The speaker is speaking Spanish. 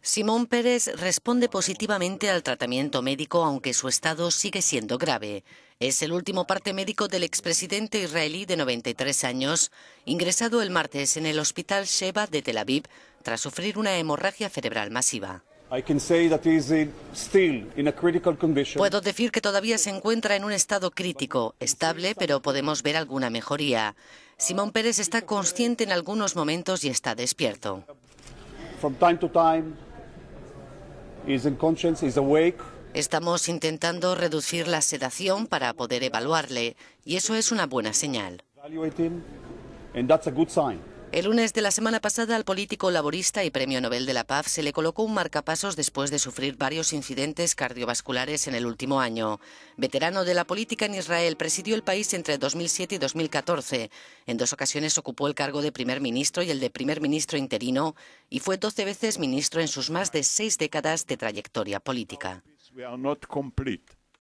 Simón Pérez responde positivamente al tratamiento médico, aunque su estado sigue siendo grave. Es el último parte médico del expresidente israelí de 93 años, ingresado el martes en el hospital Sheba de Tel Aviv tras sufrir una hemorragia cerebral masiva. Puedo decir que todavía se encuentra en un estado crítico, estable, pero podemos ver alguna mejoría. Simón Pérez está consciente en algunos momentos y está despierto from time to time is in conscience, is awake. Estamos intentando reducir la sedación para poder evaluarle y eso es una buena señal. And that's a good sign. El lunes de la semana pasada al político laborista y premio Nobel de la Paz se le colocó un marcapasos después de sufrir varios incidentes cardiovasculares en el último año. Veterano de la política en Israel, presidió el país entre 2007 y 2014. En dos ocasiones ocupó el cargo de primer ministro y el de primer ministro interino y fue 12 veces ministro en sus más de seis décadas de trayectoria política.